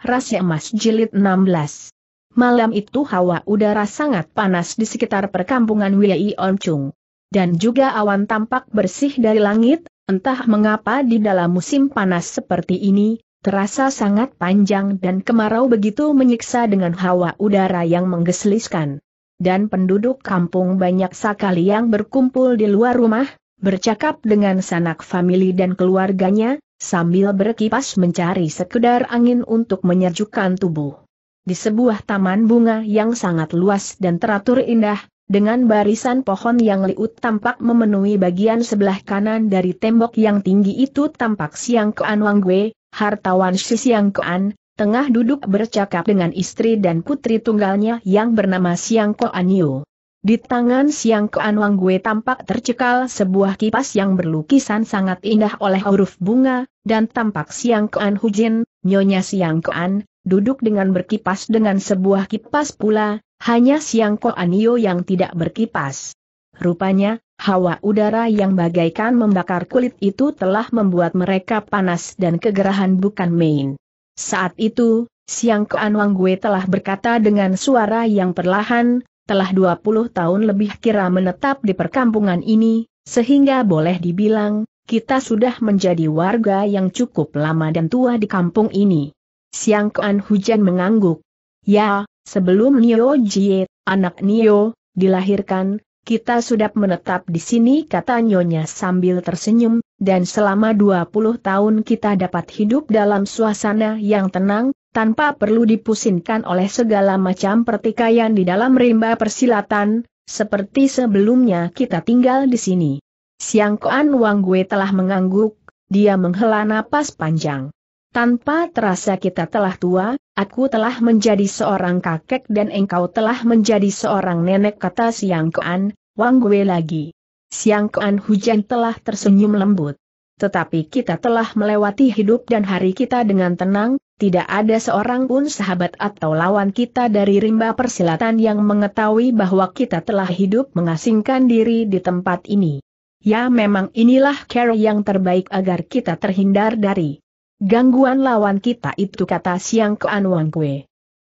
Rahasia Emas Jilid 16. Malam itu hawa udara sangat panas di sekitar perkampungan Wiyai Onchung. Dan juga awan tampak bersih dari langit, entah mengapa di dalam musim panas seperti ini, terasa sangat panjang dan kemarau begitu menyiksa dengan hawa udara yang menggesliskan. Dan penduduk kampung banyak sekali yang berkumpul di luar rumah, bercakap dengan sanak famili dan keluarganya, sambil berkipas mencari sekedar angin untuk menyejukkan tubuh. Di sebuah taman bunga yang sangat luas dan teratur indah, dengan barisan pohon yang liut tampak memenuhi bagian sebelah kanan dari tembok yang tinggi itu tampak Siang Kuan Wang Gue, hartawan si Siang Kean, tengah duduk bercakap dengan istri dan putri tunggalnya yang bernama Siang Kuan Yu. Di tangan Siang Wang Gue tampak tercekal sebuah kipas yang berlukisan sangat indah oleh huruf bunga, dan tampak Siang Hu Hujin, Nyonya Siang Kuan, duduk dengan berkipas dengan sebuah kipas pula, hanya Siang Kuan Yo yang tidak berkipas. Rupanya, hawa udara yang bagaikan membakar kulit itu telah membuat mereka panas dan kegerahan bukan main. Saat itu, Siang Wang Gue telah berkata dengan suara yang perlahan, telah 20 tahun lebih kira menetap di perkampungan ini, sehingga boleh dibilang, kita sudah menjadi warga yang cukup lama dan tua di kampung ini. Siang Kuan Hujan mengangguk. Ya, sebelum Nio Jie, anak Nio, dilahirkan, kita sudah menetap di sini kata Nyonya sambil tersenyum, dan selama 20 tahun kita dapat hidup dalam suasana yang tenang, tanpa perlu dipusingkan oleh segala macam pertikaian di dalam rimba persilatan, seperti sebelumnya kita tinggal di sini. Siang Koan Wang Gue telah mengangguk, dia menghela napas panjang. Tanpa terasa kita telah tua, aku telah menjadi seorang kakek dan engkau telah menjadi seorang nenek kata Siang Koan, Wang Gue lagi. Siang Kean Hujan telah tersenyum lembut. Tetapi kita telah melewati hidup dan hari kita dengan tenang, tidak ada seorang pun sahabat atau lawan kita dari rimba persilatan yang mengetahui bahwa kita telah hidup mengasingkan diri di tempat ini. Ya memang inilah cara yang terbaik agar kita terhindar dari gangguan lawan kita itu kata Siang Kean Wang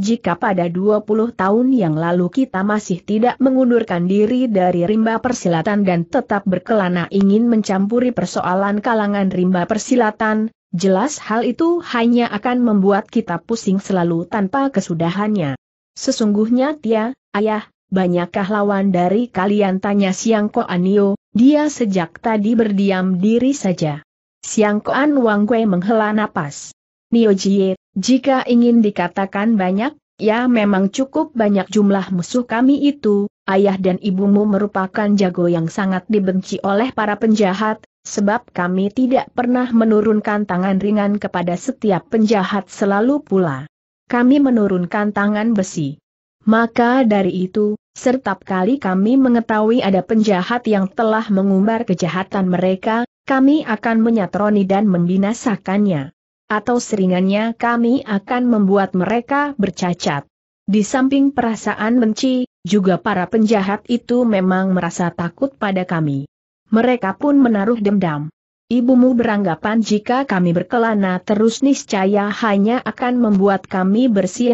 jika pada 20 tahun yang lalu kita masih tidak mengundurkan diri dari rimba persilatan dan tetap berkelana ingin mencampuri persoalan kalangan rimba persilatan, jelas hal itu hanya akan membuat kita pusing selalu tanpa kesudahannya. Sesungguhnya Tia, Ayah, banyakkah lawan dari kalian tanya Siangko Anio, dia sejak tadi berdiam diri saja. Siang An Wang menghela napas. Jie, jika ingin dikatakan banyak, ya memang cukup banyak jumlah musuh kami itu, ayah dan ibumu merupakan jago yang sangat dibenci oleh para penjahat, sebab kami tidak pernah menurunkan tangan ringan kepada setiap penjahat selalu pula. Kami menurunkan tangan besi. Maka dari itu, setiap kali kami mengetahui ada penjahat yang telah mengumbar kejahatan mereka, kami akan menyatroni dan membinasakannya atau seringannya kami akan membuat mereka bercacat. Di samping perasaan benci, juga para penjahat itu memang merasa takut pada kami. Mereka pun menaruh dendam. Ibumu beranggapan jika kami berkelana terus niscaya hanya akan membuat kami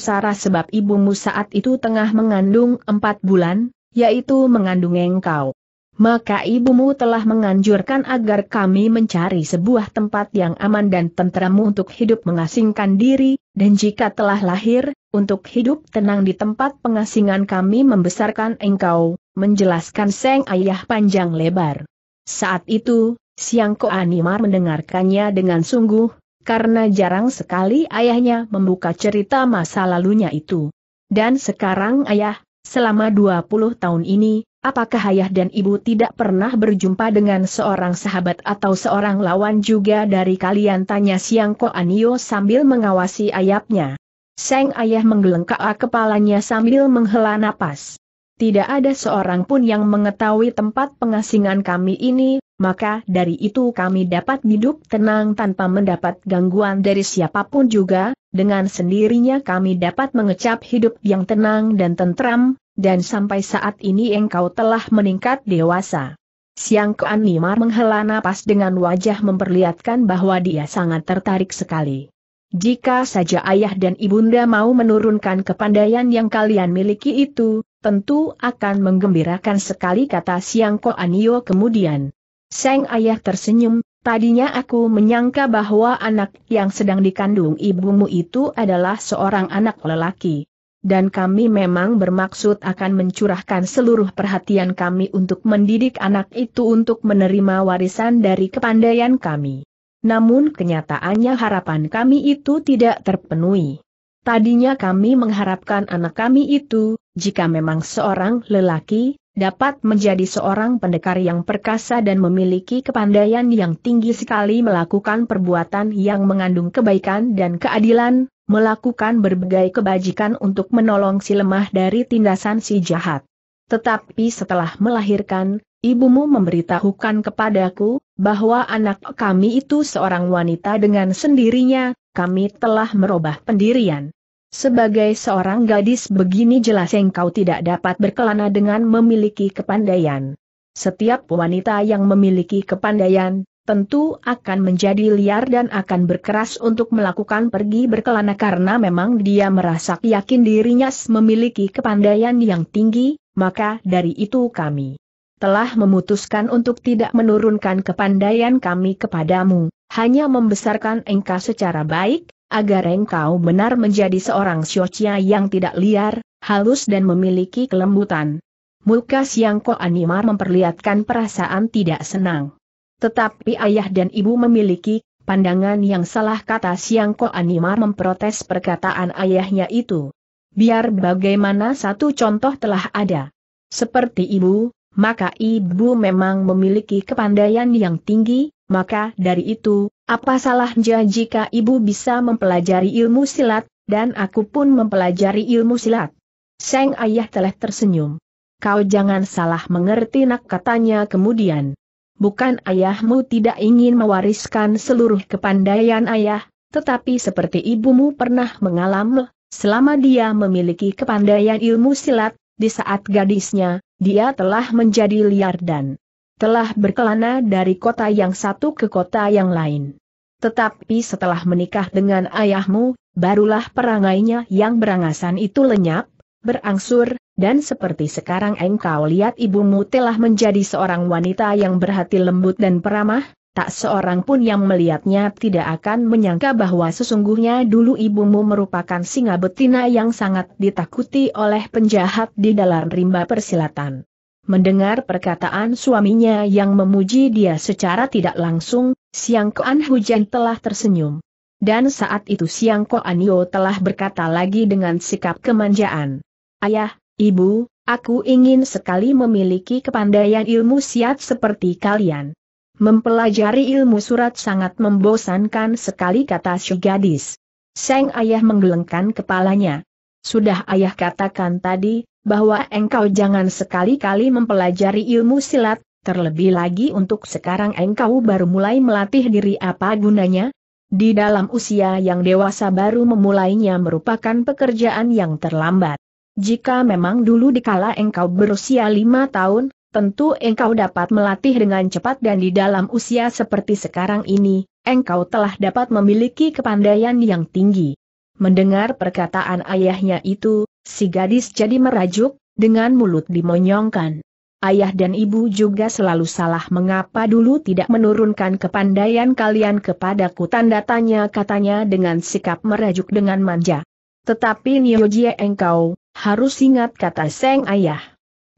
sarah sebab ibumu saat itu tengah mengandung empat bulan, yaitu mengandung engkau maka ibumu telah menganjurkan agar kami mencari sebuah tempat yang aman dan tentram untuk hidup mengasingkan diri, dan jika telah lahir, untuk hidup tenang di tempat pengasingan kami membesarkan engkau, menjelaskan Seng Ayah panjang lebar. Saat itu, Siang Ko Animar mendengarkannya dengan sungguh, karena jarang sekali ayahnya membuka cerita masa lalunya itu. Dan sekarang ayah, selama 20 tahun ini, Apakah ayah dan ibu tidak pernah berjumpa dengan seorang sahabat atau seorang lawan juga dari kalian? Tanya Siang Ko Anio sambil mengawasi ayapnya. Seng ayah menggelengkak kepalanya sambil menghela napas. Tidak ada seorang pun yang mengetahui tempat pengasingan kami ini, maka dari itu kami dapat hidup tenang tanpa mendapat gangguan dari siapapun juga, dengan sendirinya kami dapat mengecap hidup yang tenang dan tentram, dan sampai saat ini engkau telah meningkat dewasa. Siang Kuan Nimar menghela napas dengan wajah memperlihatkan bahwa dia sangat tertarik sekali. Jika saja ayah dan ibunda mau menurunkan kepandaian yang kalian miliki itu, tentu akan menggembirakan sekali kata Siang Anio kemudian. Seng ayah tersenyum, tadinya aku menyangka bahwa anak yang sedang dikandung ibumu itu adalah seorang anak lelaki dan kami memang bermaksud akan mencurahkan seluruh perhatian kami untuk mendidik anak itu untuk menerima warisan dari kepandaian kami. Namun kenyataannya harapan kami itu tidak terpenuhi. Tadinya kami mengharapkan anak kami itu, jika memang seorang lelaki, dapat menjadi seorang pendekar yang perkasa dan memiliki kepandaian yang tinggi sekali melakukan perbuatan yang mengandung kebaikan dan keadilan, melakukan berbagai kebajikan untuk menolong si lemah dari tindasan si jahat. Tetapi setelah melahirkan, ibumu memberitahukan kepadaku, bahwa anak kami itu seorang wanita dengan sendirinya, kami telah merubah pendirian. Sebagai seorang gadis begini jelas engkau tidak dapat berkelana dengan memiliki kepandaian. Setiap wanita yang memiliki kepandaian, tentu akan menjadi liar dan akan berkeras untuk melakukan pergi berkelana karena memang dia merasa yakin dirinya memiliki kepandaian yang tinggi, maka dari itu kami telah memutuskan untuk tidak menurunkan kepandaian kami kepadamu, hanya membesarkan engkau secara baik, agar engkau benar menjadi seorang syocia yang tidak liar, halus dan memiliki kelembutan. Muka Siangko Animar memperlihatkan perasaan tidak senang. Tetapi ayah dan ibu memiliki pandangan yang salah kata Siang Ko Animar memprotes perkataan ayahnya itu. Biar bagaimana satu contoh telah ada. Seperti ibu, maka ibu memang memiliki kepandaian yang tinggi, maka dari itu, apa salahnya jika ibu bisa mempelajari ilmu silat, dan aku pun mempelajari ilmu silat. Seng ayah telah tersenyum. Kau jangan salah mengerti nak katanya kemudian bukan ayahmu tidak ingin mewariskan seluruh kepandaian ayah, tetapi seperti ibumu pernah mengalami, selama dia memiliki kepandaian ilmu silat, di saat gadisnya, dia telah menjadi liar dan telah berkelana dari kota yang satu ke kota yang lain. Tetapi setelah menikah dengan ayahmu, barulah perangainya yang berangasan itu lenyap, berangsur, dan seperti sekarang engkau lihat ibumu telah menjadi seorang wanita yang berhati lembut dan peramah, tak seorang pun yang melihatnya tidak akan menyangka bahwa sesungguhnya dulu ibumu merupakan singa betina yang sangat ditakuti oleh penjahat di dalam rimba persilatan. Mendengar perkataan suaminya yang memuji dia secara tidak langsung, Siang Koan Hujan telah tersenyum. Dan saat itu Siang Koan Yo telah berkata lagi dengan sikap kemanjaan. Ayah, Ibu, aku ingin sekali memiliki kepandaian ilmu siat seperti kalian. Mempelajari ilmu surat sangat membosankan sekali kata si gadis. Seng ayah menggelengkan kepalanya. Sudah ayah katakan tadi, bahwa engkau jangan sekali-kali mempelajari ilmu silat, terlebih lagi untuk sekarang engkau baru mulai melatih diri apa gunanya? Di dalam usia yang dewasa baru memulainya merupakan pekerjaan yang terlambat. Jika memang dulu dikala engkau berusia lima tahun, tentu engkau dapat melatih dengan cepat dan di dalam usia seperti sekarang ini, engkau telah dapat memiliki kepandaian yang tinggi. Mendengar perkataan ayahnya itu, si gadis jadi merajuk, dengan mulut dimonyongkan. Ayah dan ibu juga selalu salah mengapa dulu tidak menurunkan kepandaian kalian kepadaku tanda tanya katanya dengan sikap merajuk dengan manja. Tetapi Jie engkau, harus ingat kata Seng Ayah.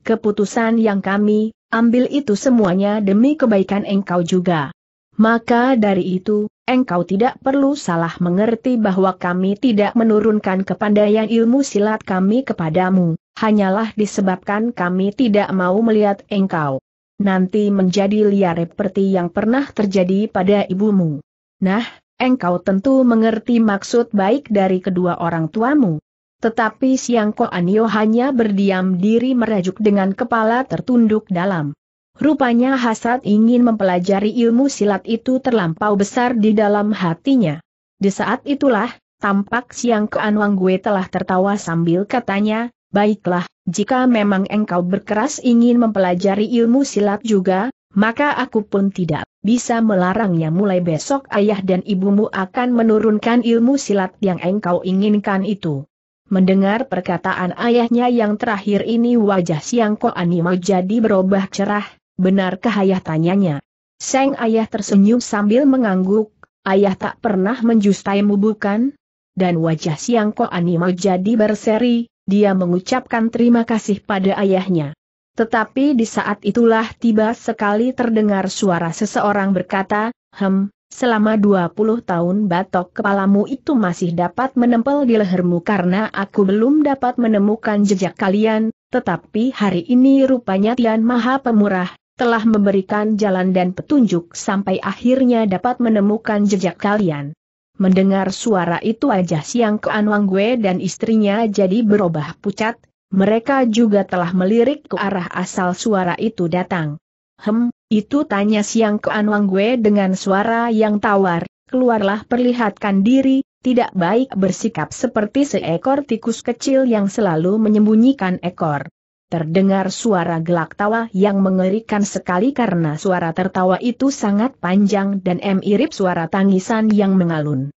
Keputusan yang kami ambil itu semuanya demi kebaikan engkau juga. Maka dari itu, engkau tidak perlu salah mengerti bahwa kami tidak menurunkan kepandaian ilmu silat kami kepadamu, hanyalah disebabkan kami tidak mau melihat engkau. Nanti menjadi liar seperti yang pernah terjadi pada ibumu. Nah, engkau tentu mengerti maksud baik dari kedua orang tuamu. Tetapi Siang Ko Anio hanya berdiam diri merajuk dengan kepala tertunduk dalam. Rupanya hasrat ingin mempelajari ilmu silat itu terlampau besar di dalam hatinya. Di saat itulah, tampak Siang Ko Anwang Gue telah tertawa sambil katanya, Baiklah, jika memang engkau berkeras ingin mempelajari ilmu silat juga, maka aku pun tidak bisa melarangnya mulai besok ayah dan ibumu akan menurunkan ilmu silat yang engkau inginkan itu. Mendengar perkataan ayahnya yang terakhir ini wajah Siang Ko Animo jadi berubah cerah, benarkah ayah tanyanya? Seng ayah tersenyum sambil mengangguk, ayah tak pernah menjustaimu bukan? Dan wajah Siang Ko Animo jadi berseri, dia mengucapkan terima kasih pada ayahnya. Tetapi di saat itulah tiba sekali terdengar suara seseorang berkata, Hem, Selama 20 tahun batok kepalamu itu masih dapat menempel di lehermu karena aku belum dapat menemukan jejak kalian, tetapi hari ini rupanya Tian Maha Pemurah, telah memberikan jalan dan petunjuk sampai akhirnya dapat menemukan jejak kalian. Mendengar suara itu wajah siang keanwang gue dan istrinya jadi berubah pucat, mereka juga telah melirik ke arah asal suara itu datang. Hem, itu tanya siang ke Anwang Gue dengan suara yang tawar, keluarlah perlihatkan diri, tidak baik bersikap seperti seekor tikus kecil yang selalu menyembunyikan ekor. Terdengar suara gelak tawa yang mengerikan sekali karena suara tertawa itu sangat panjang dan mirip suara tangisan yang mengalun.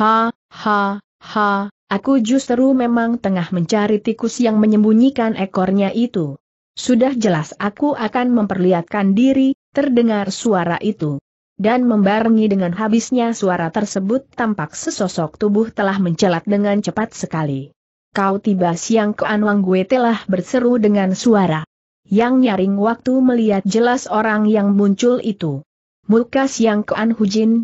Ha, ha, ha, aku justru memang tengah mencari tikus yang menyembunyikan ekornya itu. Sudah jelas aku akan memperlihatkan diri, terdengar suara itu. Dan membarengi dengan habisnya suara tersebut tampak sesosok tubuh telah mencelat dengan cepat sekali. Kau tiba siang ke Anwang gue telah berseru dengan suara. Yang nyaring waktu melihat jelas orang yang muncul itu. Muka siang ke An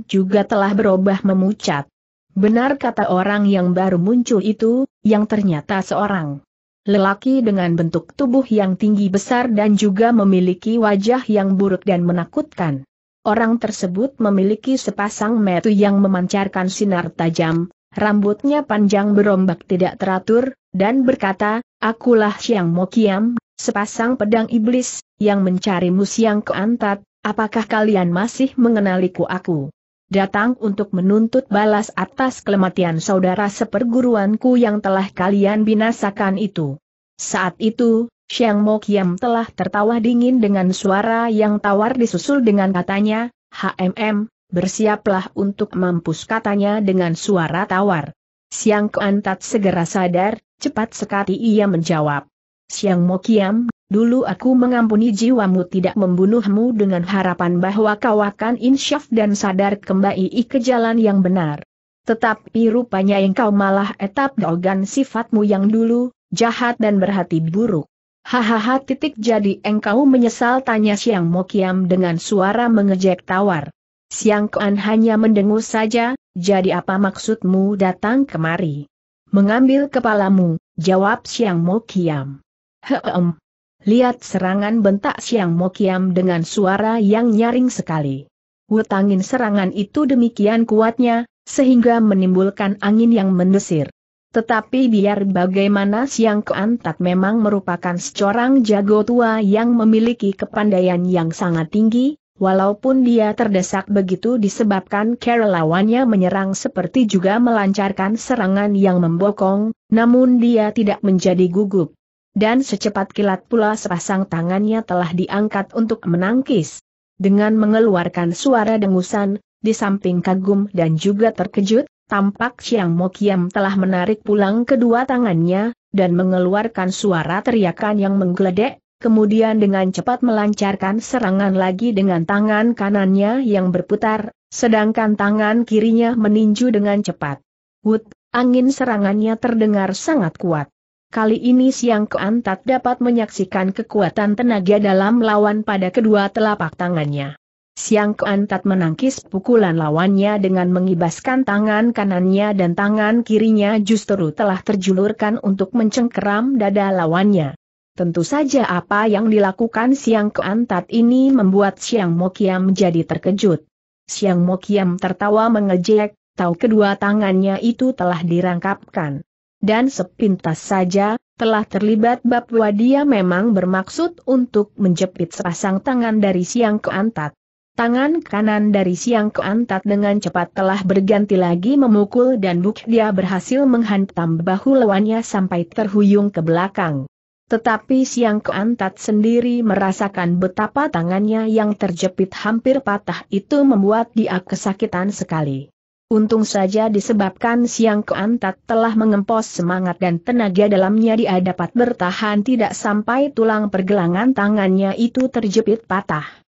juga telah berubah memucat. Benar kata orang yang baru muncul itu, yang ternyata seorang Lelaki dengan bentuk tubuh yang tinggi besar dan juga memiliki wajah yang buruk dan menakutkan. Orang tersebut memiliki sepasang metu yang memancarkan sinar tajam, rambutnya panjang berombak tidak teratur, dan berkata, Akulah Siang Mokiam, sepasang pedang iblis, yang mencarimu musiang keantat, apakah kalian masih mengenaliku aku? datang untuk menuntut balas atas kematian saudara seperguruanku yang telah kalian binasakan itu. Saat itu, Xiang Mo Kiam telah tertawa dingin dengan suara yang tawar disusul dengan katanya, HMM, bersiaplah untuk mampus katanya dengan suara tawar. Siang Kuantat segera sadar, cepat sekali ia menjawab. Siang Mo Kiam Dulu aku mengampuni jiwamu tidak membunuhmu dengan harapan bahwa kau akan insyaf dan sadar kembali ke jalan yang benar. Tetapi rupanya engkau malah etap dogan sifatmu yang dulu, jahat dan berhati buruk. Hahaha titik jadi engkau menyesal tanya Siang Mokiam dengan suara mengejek tawar. Siang Kuan hanya mendengus saja, jadi apa maksudmu datang kemari? Mengambil kepalamu, jawab Siang Mokiam. Heem, Lihat serangan bentak Siang Mokiam dengan suara yang nyaring sekali. Wutangin serangan itu demikian kuatnya, sehingga menimbulkan angin yang mendesir. Tetapi biar bagaimana Siang Keantat memang merupakan seorang jago tua yang memiliki kepandaian yang sangat tinggi, walaupun dia terdesak begitu disebabkan lawannya menyerang seperti juga melancarkan serangan yang membokong, namun dia tidak menjadi gugup. Dan secepat kilat pula sepasang tangannya telah diangkat untuk menangkis. Dengan mengeluarkan suara dengusan, di samping kagum dan juga terkejut, tampak Chiang Mokiam telah menarik pulang kedua tangannya, dan mengeluarkan suara teriakan yang menggeledek, kemudian dengan cepat melancarkan serangan lagi dengan tangan kanannya yang berputar, sedangkan tangan kirinya meninju dengan cepat. Wut, angin serangannya terdengar sangat kuat kali ini Siang Keantat dapat menyaksikan kekuatan tenaga dalam lawan pada kedua telapak tangannya. Siang Keantat menangkis pukulan lawannya dengan mengibaskan tangan kanannya dan tangan kirinya justru telah terjulurkan untuk mencengkeram dada lawannya. Tentu saja apa yang dilakukan Siang Keantat ini membuat Siang Mokiam menjadi terkejut. Siang Mokiam tertawa mengejek, tahu kedua tangannya itu telah dirangkapkan dan sepintas saja, telah terlibat bab dia memang bermaksud untuk menjepit sepasang tangan dari siang ke antat. Tangan kanan dari siang ke antat dengan cepat telah berganti lagi memukul dan Buk dia berhasil menghantam bahu lawannya sampai terhuyung ke belakang. Tetapi siang ke antat sendiri merasakan betapa tangannya yang terjepit hampir patah itu membuat dia kesakitan sekali. Untung saja disebabkan Siang Keantat telah mengempos semangat dan tenaga dalamnya dia dapat bertahan tidak sampai tulang pergelangan tangannya itu terjepit patah.